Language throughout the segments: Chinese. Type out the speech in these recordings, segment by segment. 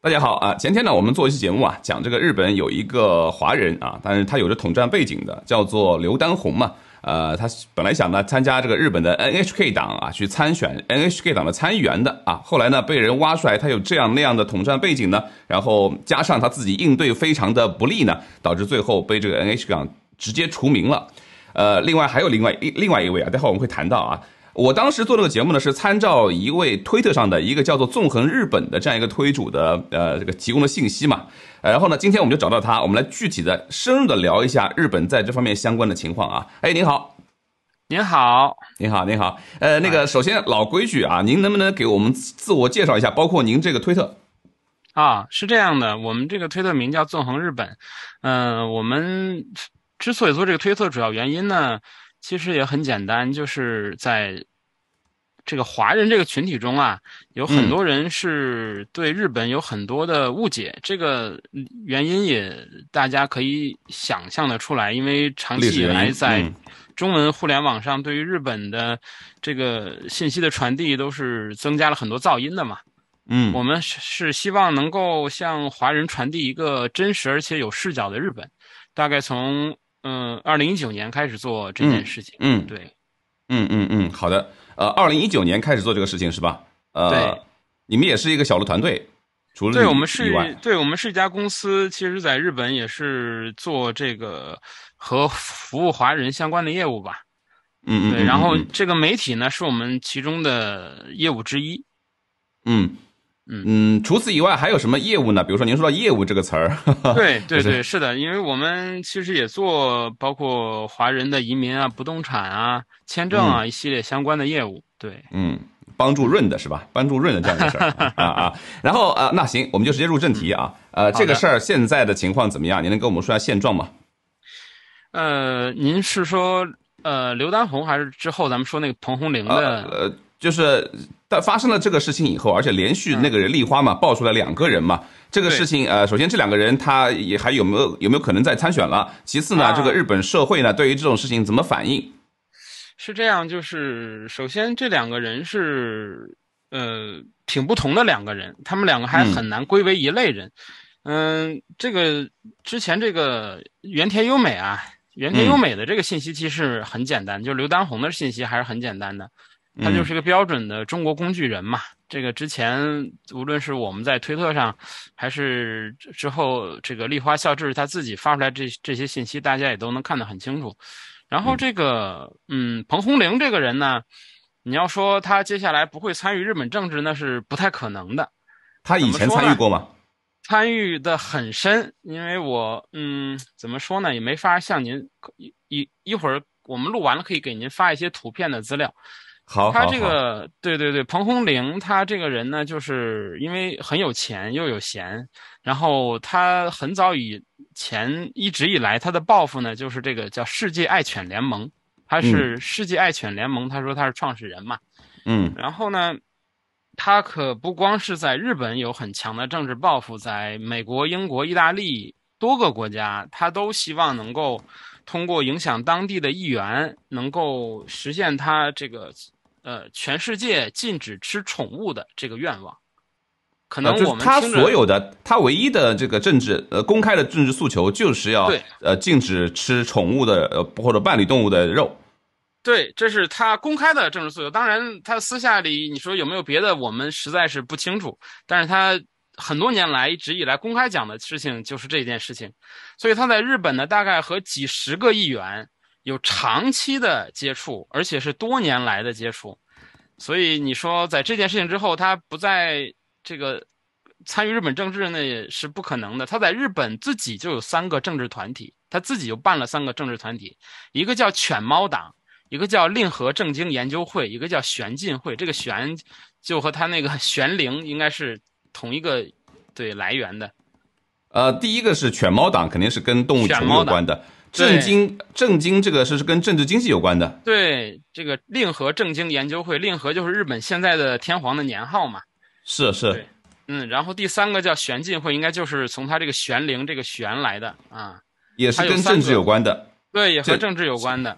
大家好啊！前天呢，我们做一期节目啊，讲这个日本有一个华人啊，但是他有着统战背景的，叫做刘丹红嘛。呃，他本来想呢参加这个日本的 NHK 党啊，去参选 NHK 党的参议员的啊，后来呢被人挖出来他有这样那样的统战背景呢，然后加上他自己应对非常的不利呢，导致最后被这个 NHK 党直接除名了。呃，另外还有另外一另外一位啊，待会我们会谈到啊。我当时做这个节目呢，是参照一位推特上的一个叫做“纵横日本”的这样一个推主的，呃，这个提供的信息嘛。然后呢，今天我们就找到他，我们来具体的、深入的聊一下日本在这方面相关的情况啊。哎，您好，您好，您好，您好。呃，那个，首先老规矩啊，您能不能给我们自我介绍一下，包括您这个推特？啊，是这样的，我们这个推特名叫“纵横日本”。嗯，我们之所以做这个推特，主要原因呢？其实也很简单，就是在这个华人这个群体中啊，有很多人是对日本有很多的误解，这个原因也大家可以想象的出来，因为长期以来在中文互联网上，对于日本的这个信息的传递都是增加了很多噪音的嘛。嗯，我们是是希望能够向华人传递一个真实而且有视角的日本，大概从。嗯，二零一九年开始做这件事情。嗯，对，嗯嗯嗯，好的。呃，二零一九年开始做这个事情是吧？呃，你们也是一个小的团队，除了对我们是，对我们是一家公司，其实在日本也是做这个和服务华人相关的业务吧。嗯嗯。然后这个媒体呢，是我们其中的业务之一。嗯。嗯除此以外还有什么业务呢？比如说您说到业务这个词儿，对对对，是的，因为我们其实也做包括华人的移民啊、不动产啊、签证啊一系列相关的业务。对，嗯，帮助润的是吧？帮助润的这样的事儿啊 啊。然后啊，那行，我们就直接入正题啊。呃，这个事儿现在的情况怎么样？您能跟我们说下现状吗？呃，您是说呃刘丹红还是之后咱们说那个彭红玲的？呃，就是。但发生了这个事情以后，而且连续那个人丽花嘛，爆出来两个人嘛，这个事情呃，首先这两个人他也还有没有有没有可能再参选了？其次呢，这个日本社会呢，对于这种事情怎么反应？是这样，就是首先这两个人是呃挺不同的两个人，他们两个还很难归为一类人。嗯，这个之前这个原田优美啊，原田优美的这个信息其实很简单，就刘丹红的信息还是很简单的。他就是个标准的中国工具人嘛。这个之前，无论是我们在推特上，还是之后这个立花孝志他自己发出来这这些信息，大家也都能看得很清楚。然后这个，嗯，彭洪玲这个人呢，你要说他接下来不会参与日本政治，那是不太可能的。他以前参与过吗？参与的很深，因为我，嗯，怎么说呢，也没法向您一一一会儿我们录完了可以给您发一些图片的资料。他这个对对对，彭洪玲他这个人呢，就是因为很有钱又有闲，然后他很早以前一直以来他的抱负呢，就是这个叫世界爱犬联盟，他是世界爱犬联盟，他说他是创始人嘛，嗯，然后呢，他可不光是在日本有很强的政治抱负，在美国、英国、意大利多个国家，他都希望能够通过影响当地的议员，能够实现他这个。呃，全世界禁止吃宠物的这个愿望，可能我们、他所有的他唯一的这个政治呃公开的政治诉求就是要呃禁止吃宠物的呃或者伴侣动物的肉。对，这是他公开的政治诉求。当然，他私下里你说有没有别的，我们实在是不清楚。但是他很多年来一直以来公开讲的事情就是这件事情，所以他在日本呢，大概和几十个议员。有长期的接触，而且是多年来的接触，所以你说在这件事情之后，他不再这个参与日本政治那也是不可能的。他在日本自己就有三个政治团体，他自己就办了三个政治团体，一个叫犬猫党，一个叫令和政经研究会，一个叫玄进会。这个玄就和他那个玄灵应该是同一个对来源的。呃，第一个是犬猫党，肯定是跟动物群有关的。政经政经这个是是跟政治经济有关的，对这个令和政经研究会，令和就是日本现在的天皇的年号嘛，是是，嗯，然后第三个叫玄进会，应该就是从他这个玄灵这个玄来的啊，也是跟政治有关的，对，也和政治有关的。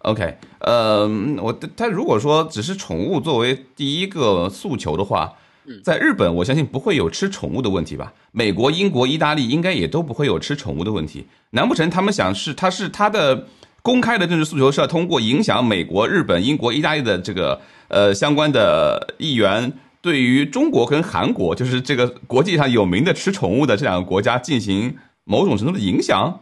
OK，呃，我他如果说只是宠物作为第一个诉求的话。在日本，我相信不会有吃宠物的问题吧？美国、英国、意大利应该也都不会有吃宠物的问题。难不成他们想是他是他的公开的政治诉求是要通过影响美国、日本、英国、意大利的这个呃相关的议员，对于中国跟韩国，就是这个国际上有名的吃宠物的这两个国家进行某种程度的影响？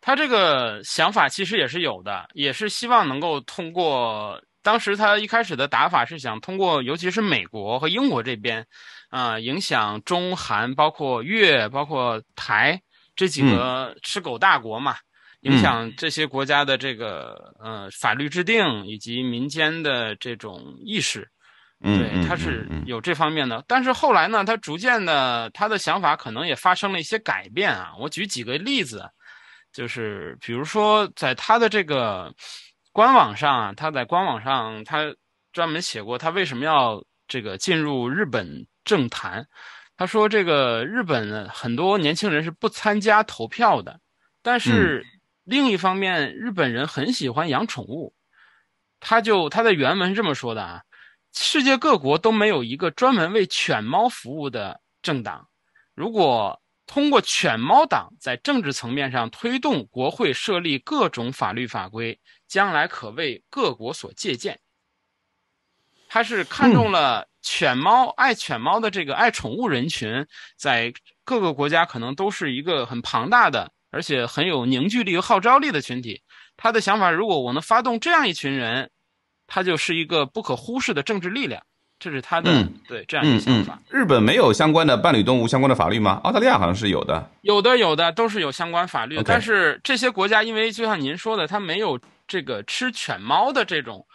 他这个想法其实也是有的，也是希望能够通过。当时他一开始的打法是想通过，尤其是美国和英国这边，啊，影响中韩，包括越，包括台这几个吃狗大国嘛，影响这些国家的这个呃法律制定以及民间的这种意识，对，他是有这方面的。但是后来呢，他逐渐的，他的想法可能也发生了一些改变啊。我举几个例子，就是比如说在他的这个。官网上啊，他在官网上他专门写过，他为什么要这个进入日本政坛？他说，这个日本很多年轻人是不参加投票的，但是另一方面，日本人很喜欢养宠物。他就他的原文是这么说的啊：世界各国都没有一个专门为犬猫服务的政党。如果通过犬猫党在政治层面上推动国会设立各种法律法规。将来可为各国所借鉴。他是看中了犬猫爱犬猫的这个爱宠物人群，在各个国家可能都是一个很庞大的，而且很有凝聚力和号召力的群体。他的想法，如果我能发动这样一群人，他就是一个不可忽视的政治力量。这是他的对这样一个想法。日本没有相关的伴侣动物相关的法律吗？澳大利亚好像是有的，有的有的都是有相关法律，但是这些国家因为就像您说的，它没有。这个吃犬猫的这种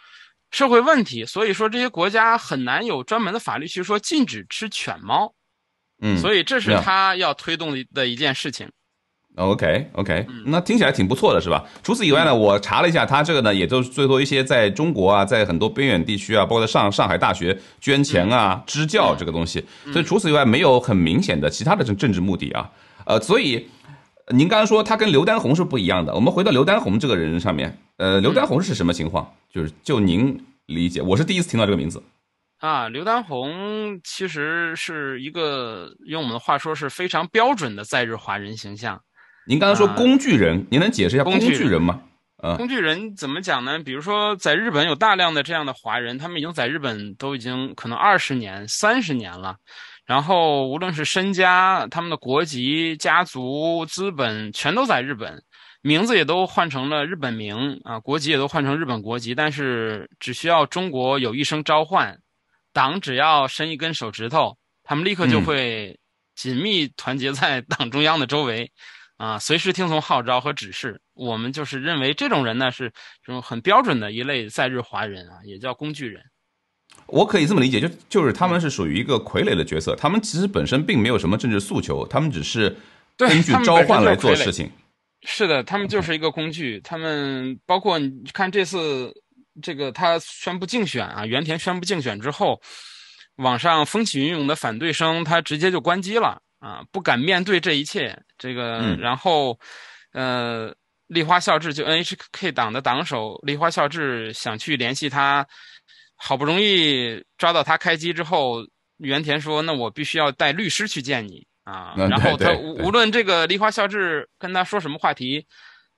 社会问题，所以说这些国家很难有专门的法律去说禁止吃犬猫，嗯，所以这是他要推动的一件事情。OK OK，那听起来挺不错的，是吧？除此以外呢，我查了一下，他这个呢，也就是最多一些在中国啊，在很多边远地区啊，包括上上海大学捐钱啊、支教这个东西。所以除此以外，没有很明显的其他的政政治目的啊，呃，所以。您刚刚说他跟刘丹红是不一样的。我们回到刘丹红这个人上面，呃，刘丹红是什么情况？就是就您理解，我是第一次听到这个名字。啊，刘丹红其实是一个用我们的话说是非常标准的在日华人形象。您刚刚说工具人，您能解释一下工具人吗？呃，工具人怎么讲呢？比如说在日本有大量的这样的华人，他们已经在日本都已经可能二十年、三十年了。然后，无论是身家、他们的国籍、家族、资本，全都在日本，名字也都换成了日本名啊，国籍也都换成日本国籍。但是，只需要中国有一声召唤，党只要伸一根手指头，他们立刻就会紧密团结在 党中央的周围，啊，随时听从号召和指示。我们就是认为这种人呢，是这种很标准的一类在日华人啊，也叫工具人。我可以这么理解，就就是他们是属于一个傀儡的角色，他们其实本身并没有什么政治诉求，他们只是根据召唤来做事情。是的，他们就是一个工具。他们包括你看这次这个他宣布竞选啊，原田宣布竞选之后，网上风起云涌的反对声，他直接就关机了啊，不敢面对这一切。这个，然后呃，立花孝志就 N H K 党的党首立花孝志想去联系他。好不容易抓到他开机之后，原田说：“那我必须要带律师去见你啊。”然后他无论这个梨花孝志跟他说什么话题，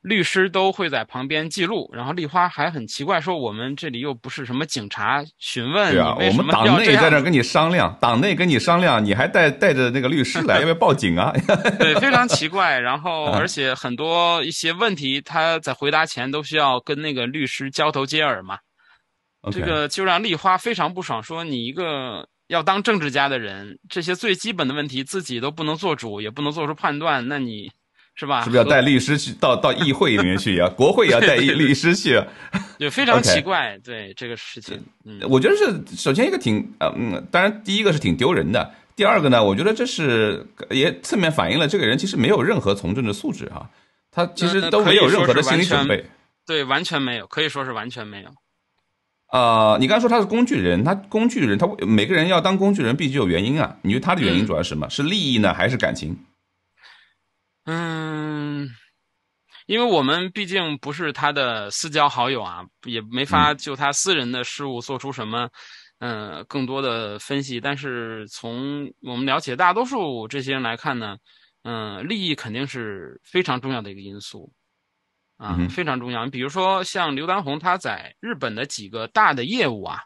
律师都会在旁边记录。然后梨花还很奇怪说：“我们这里又不是什么警察询问，我们党内在那跟你商量，党内跟你商量，你还带带着那个律师来，要不要报警啊？”对，非常奇怪。然后而且很多一些问题，他在回答前都需要跟那个律师交头接耳嘛。这个就让丽花非常不爽，说你一个要当政治家的人，这些最基本的问题自己都不能做主，也不能做出判断，那你是吧？是不是要带律师去到到议会里面去呀？国会也要带律 律师去？就非常奇怪，对这个事情，我觉得是首先一个挺呃嗯，当然第一个是挺丢人的，第二个呢，我觉得这是也侧面反映了这个人其实没有任何从政的素质啊，他其实都没有任何的心理准备，对，完全没有，可以说是完全没有。呃，你刚才说他是工具人，他工具人，他每个人要当工具人，必须有原因啊。你觉得他的原因主要是什么？是利益呢，还是感情？嗯，因为我们毕竟不是他的私交好友啊，也没法就他私人的事务做出什么，嗯，更多的分析。但是从我们了解大多数这些人来看呢，嗯，利益肯定是非常重要的一个因素。啊，非常重要。比如说，像刘丹红他在日本的几个大的业务啊，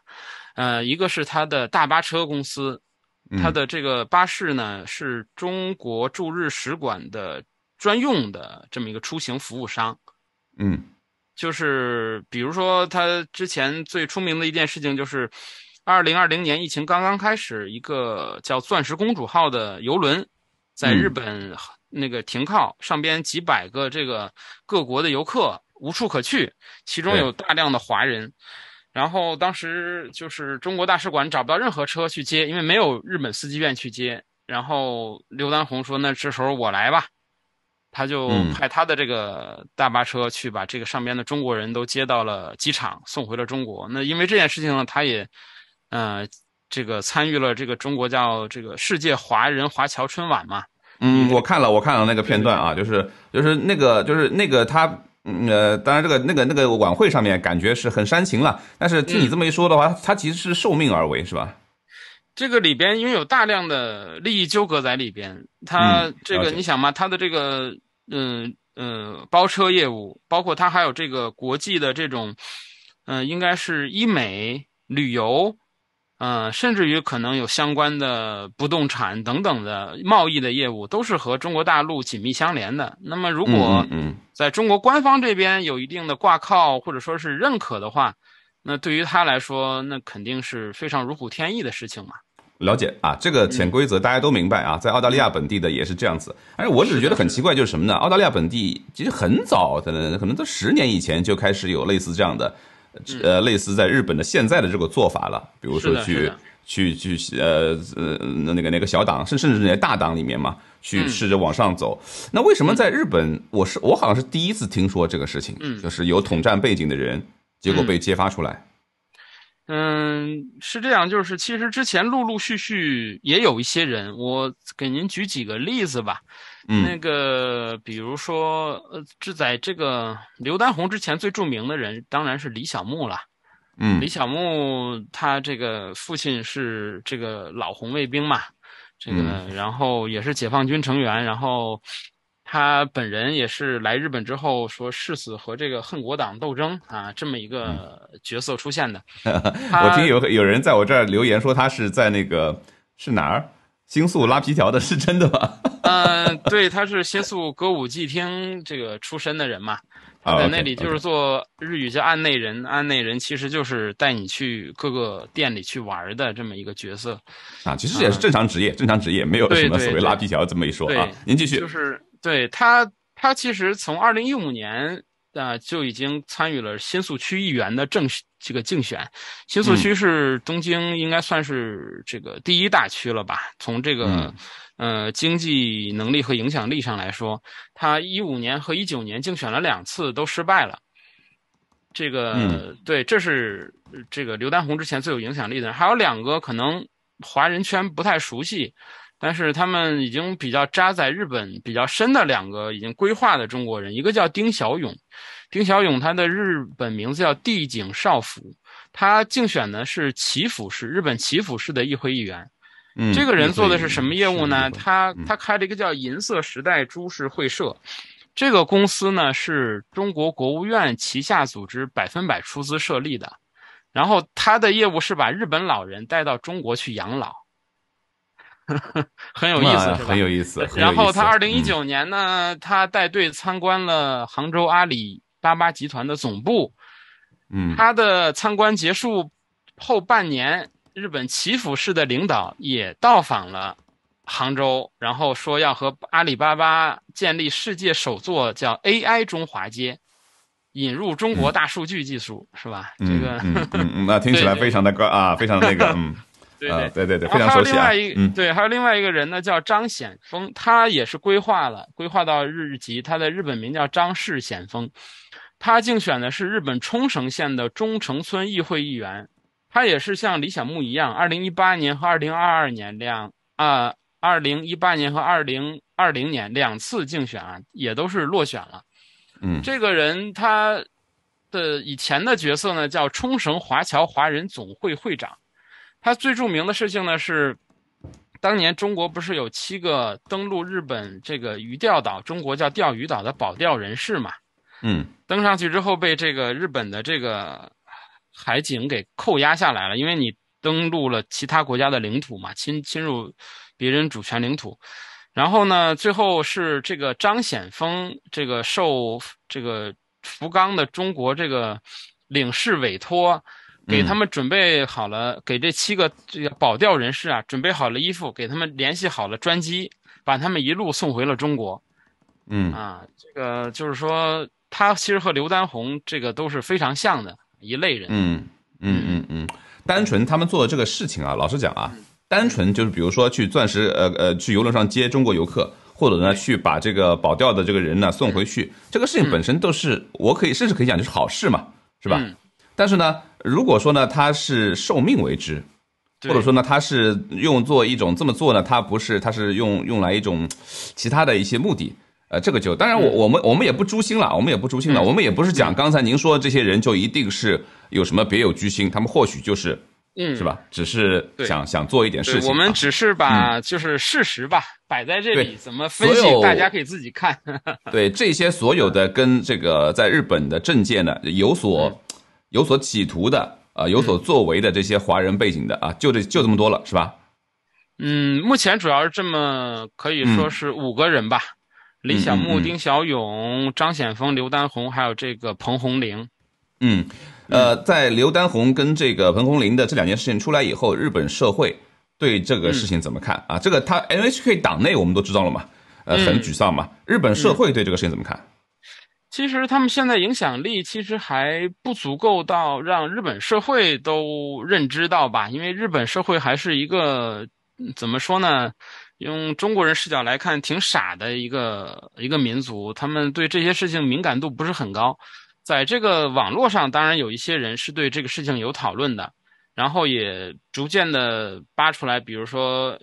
呃，一个是他的大巴车公司，他的这个巴士呢是中国驻日使馆的专用的这么一个出行服务商。嗯，就是比如说他之前最出名的一件事情就是，二零二零年疫情刚刚开始，一个叫“钻石公主号”的游轮在日本。那个停靠上边几百个这个各国的游客无处可去，其中有大量的华人，然后当时就是中国大使馆找不到任何车去接，因为没有日本司机愿去接。然后刘丹红说：“那这时候我来吧。”他就派他的这个大巴车去把这个上边的中国人都接到了机场，送回了中国。那因为这件事情呢，他也，呃，这个参与了这个中国叫这个世界华人华侨春晚嘛。嗯，我看了，我看了那个片段啊，就是就是那个就是那个他，呃，当然这个那个那个晚会上面感觉是很煽情了，但是听你这么一说的话，他其实是受命而为，是吧？这个里边因为有大量的利益纠葛在里边，他这个你想嘛，他的这个嗯嗯包车业务，包括他还有这个国际的这种嗯，应该是医美旅游。嗯，甚至于可能有相关的不动产等等的贸易的业务，都是和中国大陆紧密相连的。那么，如果在中国官方这边有一定的挂靠或者说是认可的话，那对于他来说，那肯定是非常如虎添翼的事情嘛。了解啊，这个潜规则大家都明白啊，在澳大利亚本地的也是这样子。而我只是觉得很奇怪，就是什么呢？澳大利亚本地其实很早，可能可能在十年以前就开始有类似这样的。呃，类似在日本的现在的这个做法了，比如说去去去呃呃那个那个小党，甚甚至那些大党里面嘛，去试着往上走。那为什么在日本，我是我好像是第一次听说这个事情，就是有统战背景的人，结果被揭发出来。嗯，是这样，就是其实之前陆陆续续也有一些人，我给您举几个例子吧。嗯，那个比如说，呃，这在这个刘丹红之前最著名的人当然是李小牧了。嗯，李小牧他这个父亲是这个老红卫兵嘛，这个然后也是解放军成员，然后。他本人也是来日本之后说誓死和这个恨国党斗争啊，这么一个角色出现的。我听有有人在我这儿留言说他是在那个是哪儿星宿拉皮条的，是真的吗？嗯，对，他是星宿歌舞伎厅这个出身的人嘛，在那里就是做日语叫案内人，按内人其实就是带你去各个店里去玩的这么一个角色啊，其实也是正常职业，正常职业没有什么所谓拉皮条这么一说啊。您继续。就是。对他，他其实从二零一五年啊就已经参与了新宿区议员的政这个竞选。新宿区是东京应该算是这个第一大区了吧？从这个呃经济能力和影响力上来说，他一五年和一九年竞选了两次都失败了。这个对，这是这个刘丹红之前最有影响力的，人，还有两个可能华人圈不太熟悉。但是他们已经比较扎在日本比较深的两个已经规划的中国人，一个叫丁小勇，丁小勇他的日本名字叫地井少辅，他竞选的是岐阜市日本岐阜市的议会议员。嗯，这个人做的是什么业务呢？他他开了一个叫银色时代株式会社，这个公司呢是中国国务院旗下组织百分百出资设立的，然后他的业务是把日本老人带到中国去养老。很有意思，是吧？很有意思。然后他二零一九年呢，他带队参观了杭州阿里巴巴集团的总部。嗯。他的参观结束后半年，日本岐阜市的领导也到访了杭州，然后说要和阿里巴巴建立世界首座叫 AI 中华街，引入中国大数据技术，是吧？这嗯嗯嗯，那听起 来非常的高啊，非常那个嗯。对对对对对，非常熟悉。还有另外一，对，还有另外一个人呢，叫张显峰，他也是规划了，规划到日籍，他的日本名叫张世显峰，他竞选的是日本冲绳县的中城村议会议员，他也是像李小牧一样，二零一八年和二零二二年两啊，二零一八年和二零二零年两次竞选啊，也都是落选了。嗯，这个人他的以前的角色呢，叫冲绳华侨华人总会会长。他最著名的事情呢是，当年中国不是有七个登陆日本这个渔钓岛（中国叫钓鱼岛）的保钓人士嘛？嗯，登上去之后被这个日本的这个海警给扣押下来了，因为你登陆了其他国家的领土嘛，侵侵入别人主权领土。然后呢，最后是这个张显峰，这个受这个福冈的中国这个领事委托。给他们准备好了，给这七个这个保钓人士啊准备好了衣服，给他们联系好了专机，把他们一路送回了中国。嗯啊，这个就是说，他其实和刘丹红这个都是非常像的一类人。嗯嗯嗯嗯，单纯他们做的这个事情啊，老实讲啊，单纯就是比如说去钻石呃呃去游轮上接中国游客，或者呢去把这个保钓的这个人呢送回去，这个事情本身都是我可以甚至可以讲就是好事嘛，是吧？但是呢。如果说呢，他是受命为之，或者说呢，他是用作一种这么做呢，他不是，他是用用来一种其他的一些目的，呃，这个就当然我我们我们也不诛心了，我们也不诛心了，我们也不是讲刚才您说这些人就一定是有什么别有居心，他们或许就是，嗯，是吧？只是想想做一点事情。我们只是把就是事实吧摆在这里，怎么分析大家可以自己看。对这些所有的跟这个在日本的政界呢有所。有所企图的啊，有所作为的这些华人背景的啊，就这就这么多了，是吧？嗯，目前主要是这么，可以说是五个人吧：李小牧、丁小勇、张显峰、刘丹红，还有这个彭红玲。嗯，呃，在刘丹红跟这个彭红玲的这两件事情出来以后，日本社会对这个事情怎么看啊？这个他 NHK 党内我们都知道了嘛，呃，很沮丧嘛。日本社会对这个事情怎么看？其实他们现在影响力其实还不足够到让日本社会都认知到吧，因为日本社会还是一个怎么说呢，用中国人视角来看挺傻的一个一个民族，他们对这些事情敏感度不是很高。在这个网络上，当然有一些人是对这个事情有讨论的，然后也逐渐的扒出来，比如说。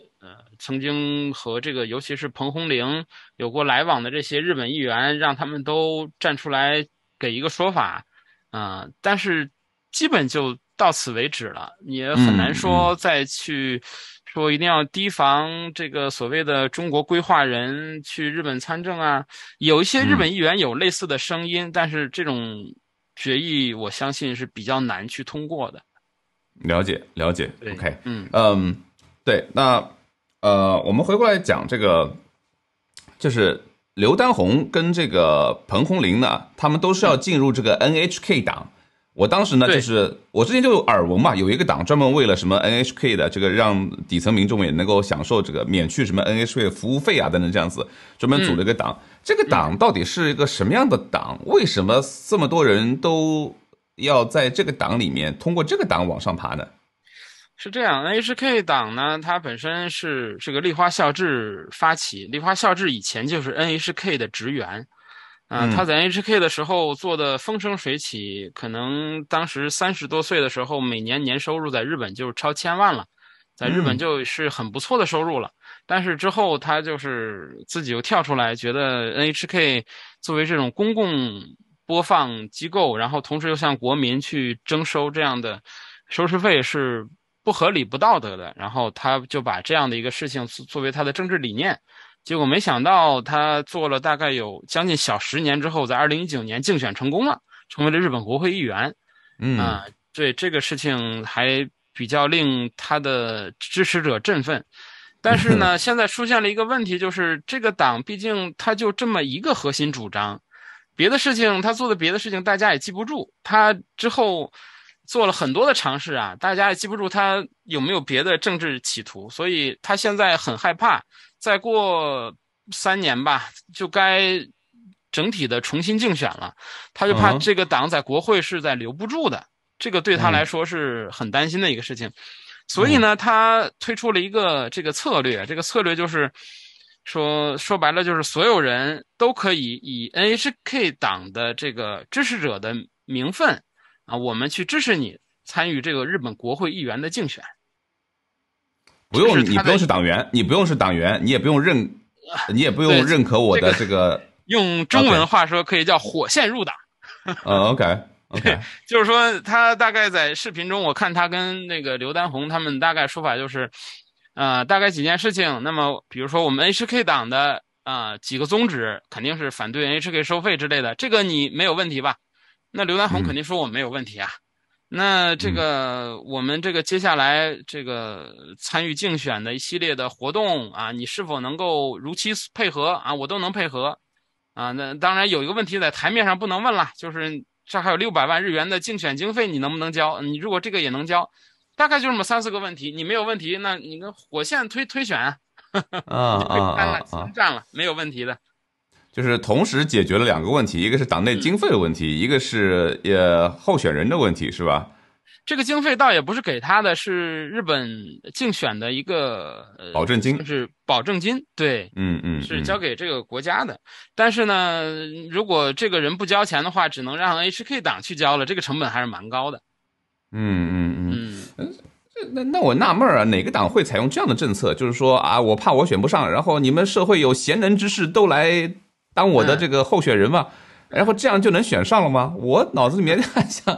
曾经和这个，尤其是彭洪玲有过来往的这些日本议员，让他们都站出来给一个说法，嗯，但是基本就到此为止了，也很难说再去说一定要提防这个所谓的中国规划人去日本参政啊。有一些日本议员有类似的声音，但是这种决议，我相信是比较难去通过的。了解，了解，OK，嗯，嗯，对，那。呃，我们回过来讲这个，就是刘丹红跟这个彭红林呢，他们都是要进入这个 NHK 党。我当时呢，就是我之前就有耳闻嘛，有一个党专门为了什么 NHK 的这个，让底层民众也能够享受这个免去什么 NHK 服务费啊等等这样子，专门组了一个党。这个党到底是一个什么样的党？为什么这么多人都要在这个党里面通过这个党往上爬呢？是这样，NHK 党呢，它本身是这个立花孝志发起。立花孝志以前就是 NHK 的职员，啊，他在 NHK 的时候做的风生水起，可能当时三十多岁的时候，每年年收入在日本就超千万了，在日本就是很不错的收入了。但是之后他就是自己又跳出来，觉得 NHK 作为这种公共播放机构，然后同时又向国民去征收这样的收视费是。不合理、不道德的，然后他就把这样的一个事情作作为他的政治理念，结果没想到他做了大概有将近小十年之后，在二零一九年竞选成功了，成为了日本国会议员。嗯，对这个事情还比较令他的支持者振奋。但是呢，现在出现了一个问题，就是这个党毕竟他就这么一个核心主张，别的事情他做的别的事情大家也记不住。他之后。做了很多的尝试啊，大家也记不住他有没有别的政治企图，所以他现在很害怕，再过三年吧，就该整体的重新竞选了，他就怕这个党在国会是在留不住的，这个对他来说是很担心的一个事情，所以呢，他推出了一个这个策略，这个策略就是说说白了就是所有人都可以以 NHK 党的这个支持者的名分。啊，我们去支持你参与这个日本国会议员的竞选。不用，你不用是党员，你不用是党员，你也不用认，你也不用认可我的这个。用中文话说，可以叫“火线入党”。嗯，OK，OK。就是说，他大概在视频中，我看他跟那个刘丹红他们大概说法就是，呃，大概几件事情。那么，比如说我们 HK 党的啊几个宗旨，肯定是反对 HK 收费之类的，这个你没有问题吧？那刘丹红肯定说我没有问题啊，那这个我们这个接下来这个参与竞选的一系列的活动啊，你是否能够如期配合啊？我都能配合，啊，那当然有一个问题在台面上不能问了，就是这还有六百万日元的竞选经费，你能不能交？你如果这个也能交，大概就这么三四个问题，你没有问题，那你跟火线推推选，啊啊啊，占了，占了，没有问题的。就是同时解决了两个问题，一个是党内经费的问题，一个是呃候选人的问题，是吧？这个经费倒也不是给他的是日本竞选的一个保证金，是保证金，对，嗯嗯，是交给这个国家的。但是呢，如果这个人不交钱的话，只能让 HK 党去交了，这个成本还是蛮高的。嗯嗯嗯，那那我纳闷儿哪个党会采用这样的政策？就是说啊，我怕我选不上，然后你们社会有贤能之士都来。当我的这个候选人嘛，然后这样就能选上了吗？我脑子里面想，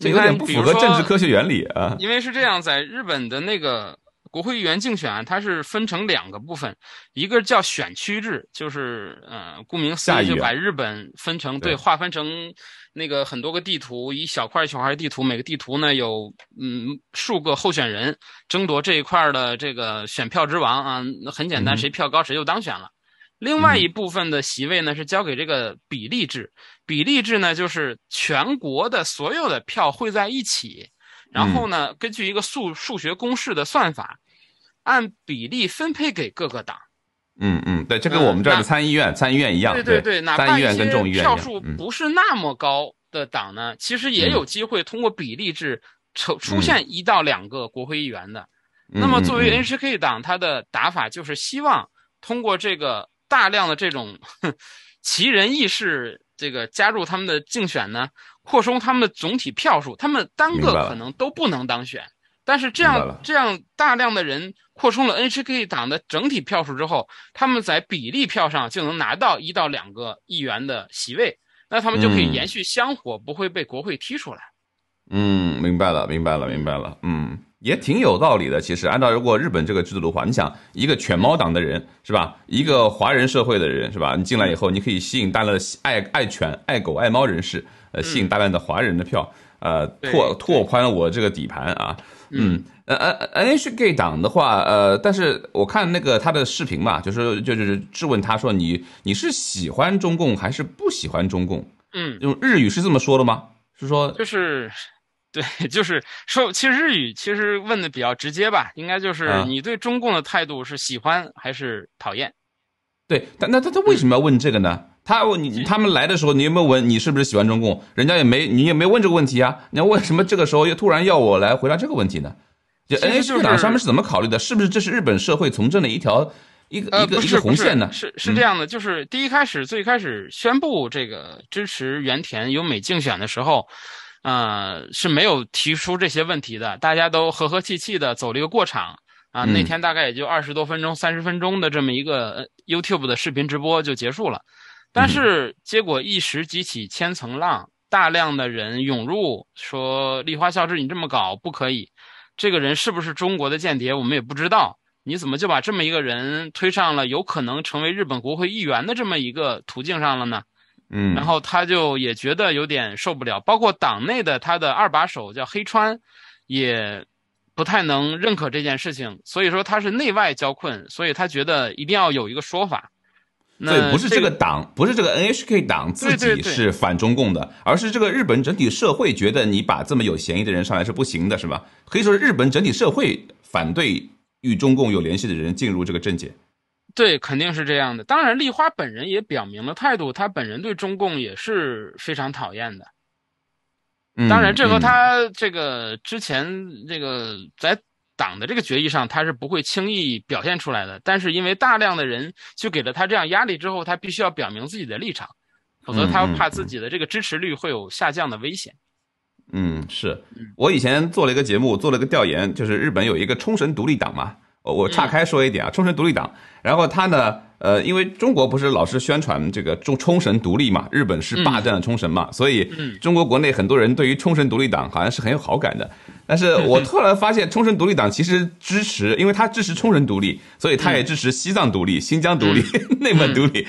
这有点不符合政治科学原理啊。因为是这样，在日本的那个国会议员竞选，它是分成两个部分，一个叫选区制，就是呃，顾名思义，就把日本分成对，划分成那个很多个地图，一小块一小块地图，每个地图呢有嗯数个候选人争夺这一块的这个选票之王啊，那很简单，谁票高谁就当选了。另外一部分的席位呢是交给这个比例制，比例制呢就是全国的所有的票汇在一起，然后呢根据一个数数学公式的算法，按比例分配给各个党。嗯嗯，对，这跟我们这儿的参议院参议院一样。对对对，参议院跟众议院。票数不是那么高的党呢，其实也有机会通过比例制出出现一到两个国会议员的。那么作为 N H K 党，它的打法就是希望通过这个。大量的这种奇人异士，这个加入他们的竞选呢，扩充他们的总体票数，他们单个可能都不能当选，但是这样这样大量的人扩充了 N h K 党的整体票数之后，他们在比例票上就能拿到一到两个议员的席位，那他们就可以延续香火，不会被国会踢出来。嗯，明白了，明白了，明白了，嗯。也挺有道理的。其实按照如果日本这个制度的话，你想一个犬猫党的人是吧？一个华人社会的人是吧？你进来以后，你可以吸引大量的爱爱犬、爱狗、爱猫人士，呃，吸引大量的华人的票，呃，拓拓宽我这个底盘啊。嗯，呃，n H g 党的话，呃，但是我看那个他的视频嘛，就是就是质问他说你你是喜欢中共还是不喜欢中共？嗯，用日语是这么说的吗？是说就是。对，就是说，其实日语其实问的比较直接吧，应该就是你对中共的态度是喜欢还是讨厌。对，但那他他为什么要问这个呢？他你他们来的时候，你有没有问你是不是喜欢中共？人家也没你也没问这个问题啊，那为什么这个时候又突然要我来回答这个问题呢？就 N H K 上面是怎么考虑的？是不是这是日本社会从政的一条一个一个一个红线呢？是是这样的，就是第一开始最开始宣布这个支持原田由美竞选的时候。嗯，是没有提出这些问题的，大家都和和气气的走了一个过场啊。那天大概也就二十多分钟、三十分钟的这么一个 YouTube 的视频直播就结束了，但是结果一时激起千层浪，大量的人涌入说：“立花孝志你这么搞不可以，这个人是不是中国的间谍？我们也不知道，你怎么就把这么一个人推上了有可能成为日本国会议员的这么一个途径上了呢？”嗯，然后他就也觉得有点受不了，包括党内的他的二把手叫黑川，也，不太能认可这件事情，所以说他是内外交困，所以他觉得一定要有一个说法。对，不是这个党，不是这个 NHK 党自己是反中共的，而是这个日本整体社会觉得你把这么有嫌疑的人上来是不行的，是吧？可以说是日本整体社会反对与中共有联系的人进入这个政界。对，肯定是这样的。当然，丽花本人也表明了态度，他本人对中共也是非常讨厌的。当然，这和他这个之前这个在党的这个决议上，他是不会轻易表现出来的。但是，因为大量的人就给了他这样压力之后，他必须要表明自己的立场，否则他怕自己的这个支持率会有下降的危险。嗯，是我以前做了一个节目，做了个调研，就是日本有一个冲绳独立党嘛。我我岔开说一点啊，冲绳独立党，然后他呢，呃，因为中国不是老是宣传这个冲冲绳独立嘛，日本是霸占了冲绳嘛，所以中国国内很多人对于冲绳独立党好像是很有好感的。但是我突然发现，冲绳独立党其实支持，因为他支持冲绳独立，所以他也支持西藏独立、新疆独立、内蒙独立。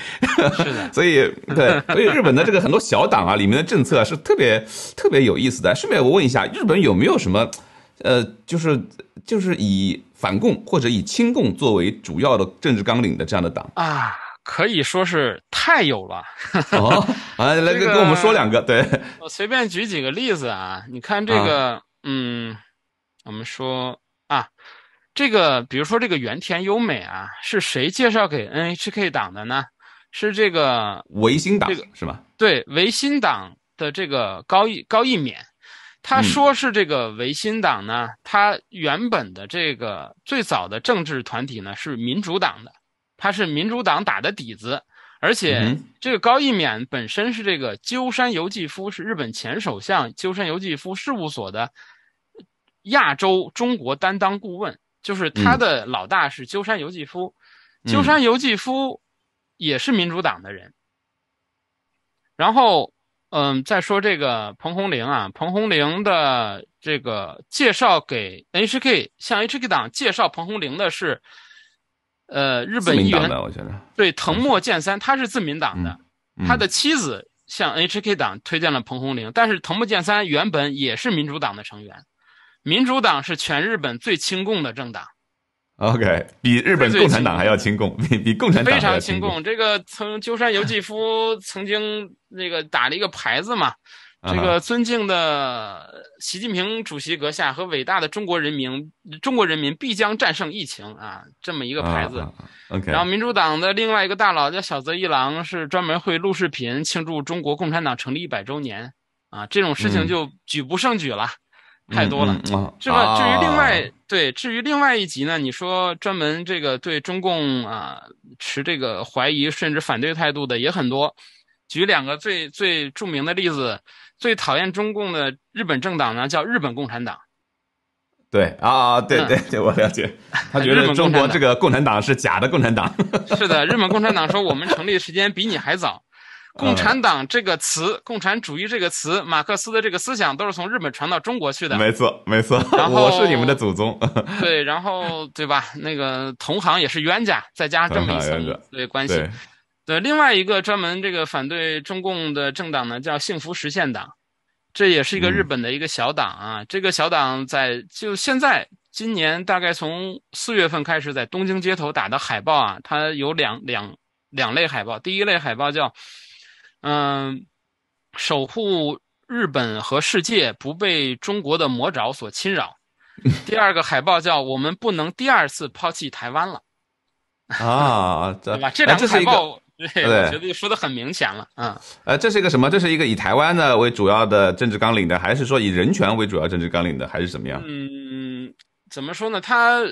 是的，所以 对，所以日本的这个很多小党啊，里面的政策是特别特别有意思的。顺便我问一下，日本有没有什么，呃，就是就是以。反共或者以亲共作为主要的政治纲领的这样的党啊，可以说是太有了。好，来来跟我们说两个。对，我随便举几个例子啊。你看这个，嗯，我们说啊，这个比如说这个原田优美啊，是谁介绍给 NHK 党的呢？是这个维新党，这个是吧？对，维新党的这个高一高一勉。他说是这个维新党呢，他原本的这个最早的政治团体呢是民主党的，他是民主党打的底子，而且这个高义勉本身是这个鸠山由纪夫是日本前首相鸠山由纪夫事务所的亚洲中国担当顾问，就是他的老大是鸠山由纪夫，鸠山由纪夫也是民主党的人，然后。嗯，再说这个彭洪玲啊，彭洪玲的这个介绍给 HK，向 HK 党介绍彭洪玲的是，呃，日本议员对藤木健三，他是自民党的，他的妻子向 HK 党推荐了彭洪玲，但是藤木健三原本也是民主党的成员，民主党是全日本最亲共的政党。OK，比日本共产党还要亲共，比比共产党还要亲共。这个曾鸠山由纪夫曾经那个打了一个牌子嘛，这个尊敬的习近平主席阁下和伟大的中国人民，中国人民必将战胜疫情啊，这么一个牌子。OK，然后民主党的另外一个大佬叫小泽一郎，是专门会录视频庆祝中国共产党成立一百周年啊，这种事情就举不胜举了。太多了，是吧？至于另外对，至于另外一集呢？你说专门这个对中共啊持这个怀疑甚至反对态度的也很多，举两个最最著名的例子，最讨厌中共的日本政党呢叫日本共产党。对啊，对对对，我了解，他觉得中国这个共产党是假的共产党。是的，日本共产党说我们成立时间比你还早。共产党这个词，共产主义这个词，马克思的这个思想都是从日本传到中国去的。没错，没错。然后我是你们的祖宗。对，然后对吧？那个同行也是冤家，再加上这么一层对关系。对，另外一个专门这个反对中共的政党呢，叫幸福实现党，这也是一个日本的一个小党啊。这个小党在就现在今年大概从四月份开始，在东京街头打的海报啊，它有两两两类海报，第一类海报叫。嗯，守护日本和世界不被中国的魔爪所侵扰。第二个海报叫“我们不能第二次抛弃台湾了 ”。啊，对吧？这两个海报，对，我觉得就说的很明显了。嗯，呃，这是一个什么？这是一个以台湾呢为主要的政治纲领的，还是说以人权为主要政治纲领的，还是怎么样？嗯，怎么说呢？它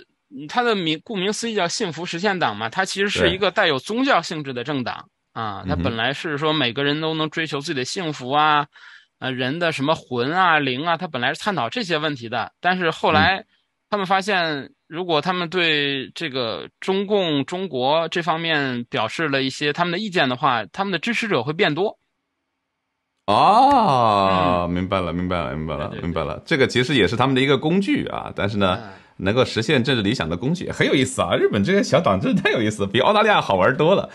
它的名，顾名思义叫“幸福实现党”嘛，它其实是一个带有宗教性质的政党。啊，他本来是说每个人都能追求自己的幸福啊，啊，人的什么魂啊、灵啊，他本来是探讨这些问题的。但是后来，他们发现，如果他们对这个中共中国这方面表示了一些他们的意见的话，他们的支持者会变多。哦，明白了，明白了，明白了，明白了，这个其实也是他们的一个工具啊。但是呢。能够实现政治理想的工具很有意思啊！日本这些小党真是太有意思，比澳大利亚好玩多了。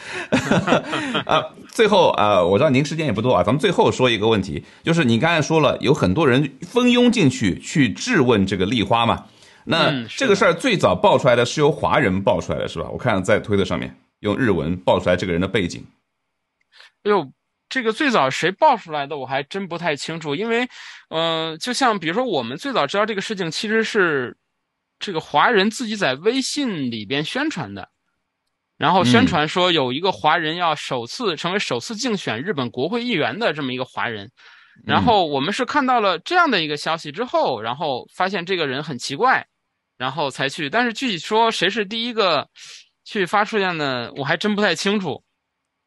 啊，最后啊，我知道您时间也不多啊，咱们最后说一个问题，就是你刚才说了，有很多人蜂拥进去去质问这个丽花嘛。那这个事儿最早爆出来的是由华人爆出来的，是吧？我看在推特上面用日文爆出来这个人的背景。哎呦，这个最早谁爆出来的我还真不太清楚，因为，呃，就像比如说我们最早知道这个事情其实是。这个华人自己在微信里边宣传的，然后宣传说有一个华人要首次成为首次竞选日本国会议员的这么一个华人，然后我们是看到了这样的一个消息之后，然后发现这个人很奇怪，然后才去。但是具体说谁是第一个去发出现的，我还真不太清楚。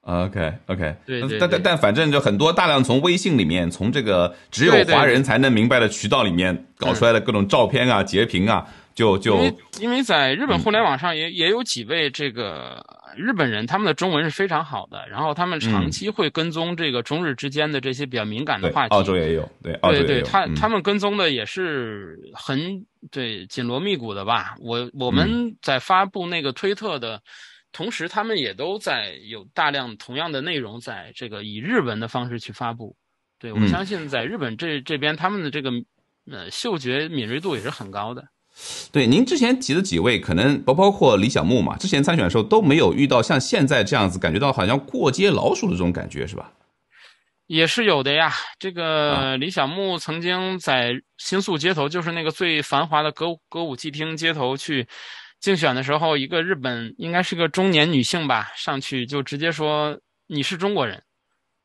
OK OK，对对，但但但反正就很多大量从微信里面，从这个只有华人才能明白的渠道里面搞出来的各种照片啊、截屏啊。就就因为因为在日本互联网上也也有几位这个日本人，他们的中文是非常好的，然后他们长期会跟踪这个中日之间的这些比较敏感的话题。澳洲也有，对对对，他他们跟踪的也是很对紧锣密鼓的吧？我我们在发布那个推特的同时，他们也都在有大量同样的内容在这个以日文的方式去发布。对我相信在日本这这边，他们的这个呃嗅觉敏锐度也是很高的。对，您之前提的几位，可能不包括李小牧嘛？之前参选的时候都没有遇到像现在这样子，感觉到好像过街老鼠的这种感觉，是吧？也是有的呀。这个李小牧曾经在新宿街头，就是那个最繁华的歌舞歌舞伎厅街头去竞选的时候，一个日本应该是个中年女性吧，上去就直接说你是中国人，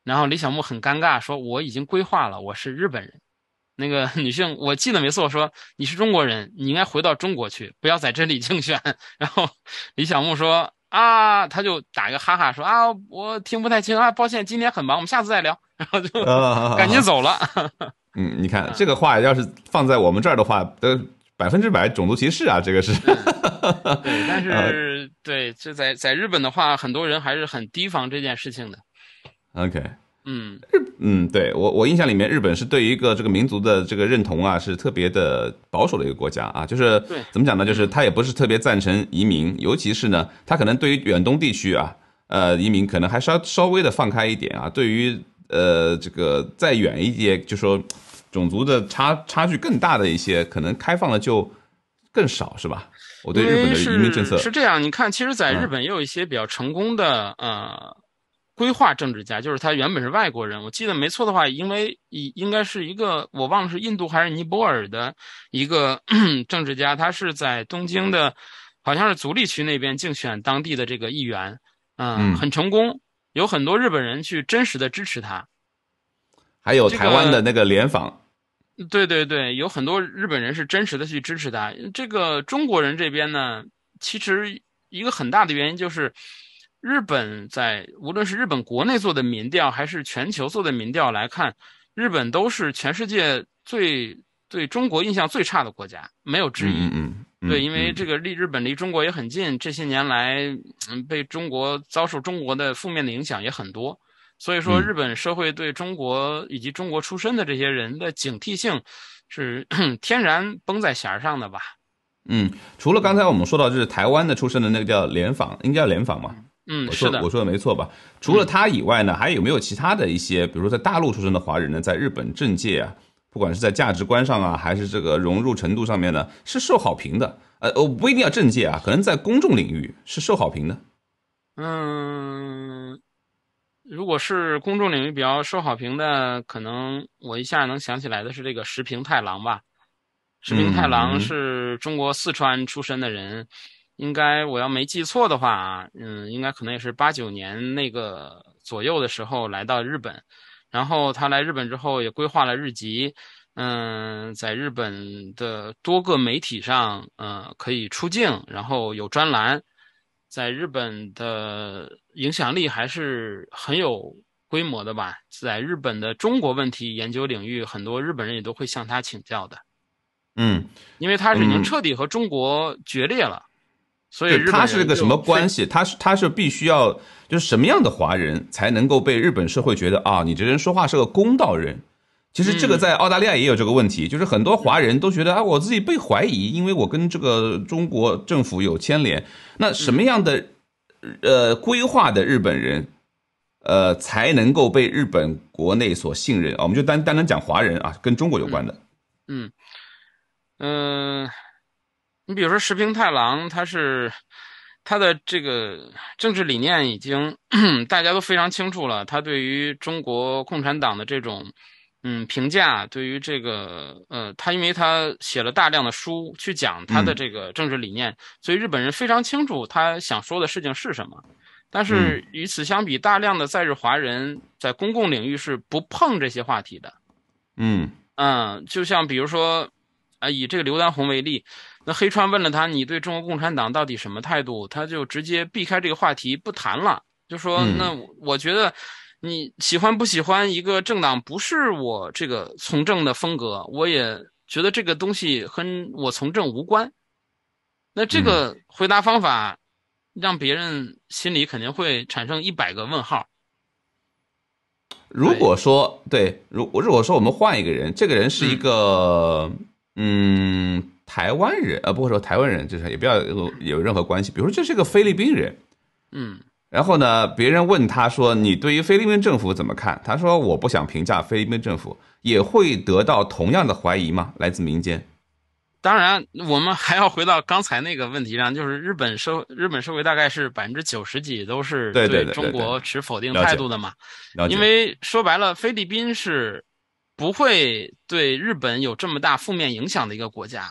然后李小牧很尴尬，说我已经规划了，我是日本人。那个 女性，我记得没错，说你是中国人，你应该回到中国去，不要在这里竞选。然后李小牧说啊，他就打个哈哈说啊，我听不太清啊，抱歉，今天很忙，我们下次再聊。然后就赶紧走了。嗯，你看这个话要是放在我们这儿的话，都百分之百种族歧视啊，这个是。对，但 是对，就在在日本的话，很多人还是很提防这件事情的。OK。嗯。嗯，对我我印象里面，日本是对于一个这个民族的这个认同啊，是特别的保守的一个国家啊，就是怎么讲呢？就是他也不是特别赞成移民，尤其是呢，他可能对于远东地区啊，呃，移民可能还稍稍微的放开一点啊。对于呃这个再远一些，就说种族的差差距更大的一些，可能开放的就更少，是吧？我对日本的移民政策是这样。你看，其实，在日本也有一些比较成功的啊。规划政治家就是他原本是外国人，我记得没错的话，因为应应该是一个我忘了是印度还是尼泊尔的一个 政治家，他是在东京的，好像是足利区那边竞选当地的这个议员，嗯，很成功，有很多日本人去真实的支持他，还有台湾的那个联防，对对对，有很多日本人是真实的去支持他。这个中国人这边呢，其实一个很大的原因就是。日本在无论是日本国内做的民调，还是全球做的民调来看，日本都是全世界最对中国印象最差的国家，没有之一。嗯嗯。对，因为这个离日本离中国也很近，这些年来，嗯，被中国遭受中国的负面的影响也很多，所以说日本社会对中国以及中国出身的这些人的警惕性是 天然绷在弦儿上的吧？嗯，除了刚才我们说到就是台湾的出身的那个叫联防，应该叫联防吧？嗯，我说的我说的没错吧？除了他以外呢，还有没有其他的一些，比如说在大陆出生的华人呢，在日本政界啊，不管是在价值观上啊，还是这个融入程度上面呢，是受好评的。呃，我不一定要政界啊，可能在公众领域是受好评的。嗯，如果是公众领域比较受好评的，可能我一下能想起来的是这个石平太郎吧？石平太郎是中国四川出身的人。应该我要没记错的话啊，嗯，应该可能也是八九年那个左右的时候来到日本，然后他来日本之后也规划了日籍，嗯，在日本的多个媒体上，嗯，可以出镜，然后有专栏，在日本的影响力还是很有规模的吧，在日本的中国问题研究领域，很多日本人也都会向他请教的，嗯，因为他是已经彻底和中国决裂了。所以他是个什么关系？他是他是必须要，就是什么样的华人才能够被日本社会觉得啊，你这人说话是个公道人？其实这个在澳大利亚也有这个问题，就是很多华人都觉得啊，我自己被怀疑，因为我跟这个中国政府有牵连。那什么样的呃规划的日本人，呃才能够被日本国内所信任啊？我们就单单讲华人啊，跟中国有关的。嗯嗯。你比如说，石平太郎，他是他的这个政治理念已经 大家都非常清楚了。他对于中国共产党的这种嗯评价，对于这个呃，他因为他写了大量的书去讲他的这个政治理念，所以日本人非常清楚他想说的事情是什么。但是与此相比，大量的在日华人在公共领域是不碰这些话题的。嗯嗯，就像比如说啊，以这个刘丹红为例。那黑川问了他：“你对中国共产党到底什么态度？”他就直接避开这个话题不谈了，就说：“那我觉得你喜欢不喜欢一个政党，不是我这个从政的风格。我也觉得这个东西跟我从政无关。”那这个回答方法，让别人心里肯定会产生一百个问号。如果说对，如如果说我们换一个人，这个人是一个，嗯。台湾人，呃，不会说台湾人，就是也不要有有任何关系。比如说，这是一个菲律宾人，嗯，然后呢，别人问他说：“你对于菲律宾政府怎么看？”他说：“我不想评价菲律宾政府，也会得到同样的怀疑吗？来自民间。”当然，我们还要回到刚才那个问题上，就是日本社日本社会大概是百分之九十几都是对中国持否定态度的嘛，因为说白了，菲律宾是不会对日本有这么大负面影响的一个国家。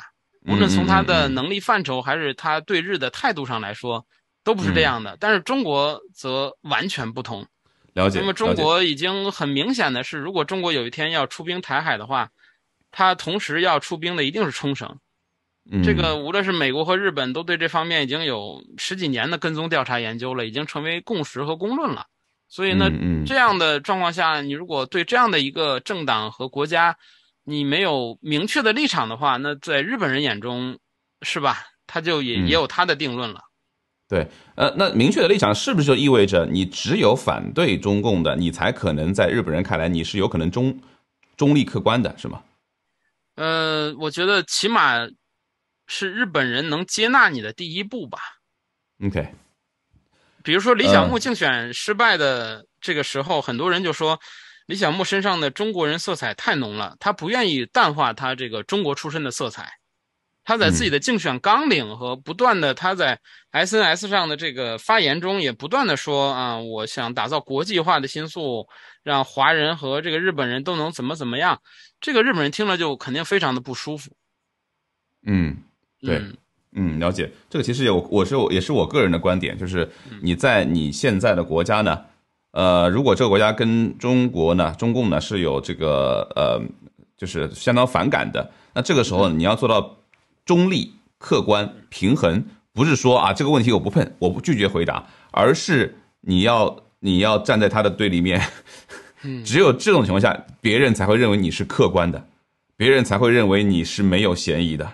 无论从他的能力范畴，还是他对日的态度上来说，都不是这样的。但是中国则完全不同。了解，那么中国已经很明显的是，如果中国有一天要出兵台海的话，他同时要出兵的一定是冲绳。这个无论是美国和日本都对这方面已经有十几年的跟踪调查研究了，已经成为共识和公论了。所以呢，这样的状况下，你如果对这样的一个政党和国家。你没有明确的立场的话，那在日本人眼中，是吧？他就也也有他的定论了。对，呃，那明确的立场是不是就意味着你只有反对中共的，你才可能在日本人看来你是有可能中中立客观的，是吗？呃，我觉得起码是日本人能接纳你的第一步吧。OK。比如说李小牧竞选失败的这个时候，很多人就说。李小牧身上的中国人色彩太浓了，他不愿意淡化他这个中国出身的色彩。他在自己的竞选纲领和不断的他在 SNS 上的这个发言中也不断的说啊，我想打造国际化的新宿，让华人和这个日本人都能怎么怎么样。这个日本人听了就肯定非常的不舒服。嗯，对，嗯，了解。这个其实有，我是也是我个人的观点，就是你在你现在的国家呢。呃，如果这个国家跟中国呢，中共呢是有这个呃，就是相当反感的，那这个时候你要做到中立、客观、平衡，不是说啊这个问题我不碰，我不拒绝回答，而是你要你要站在他的对立面，只有这种情况下，别人才会认为你是客观的，别人才会认为你是没有嫌疑的。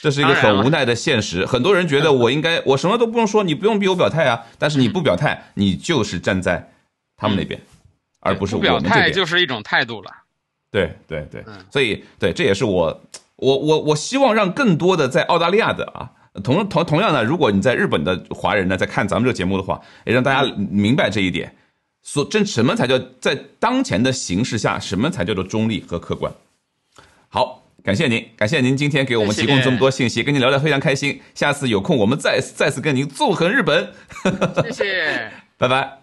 这是一个很无奈的现实。很多人觉得我应该，我什么都不用说，你不用逼我表态啊。但是你不表态，你就是站在他们那边，而不是我们这边。就是一种态度了。对对对，所以对，这也是我我我我希望让更多的在澳大利亚的啊，同同同样呢，如果你在日本的华人呢在看咱们这个节目的话，也让大家明白这一点，所这什么才叫在当前的形势下，什么才叫做中立和客观。好。感谢您，感谢您今天给我们提供这么多信息，跟您聊得非常开心。下次有空我们再再次跟您纵横日本。谢谢，拜拜。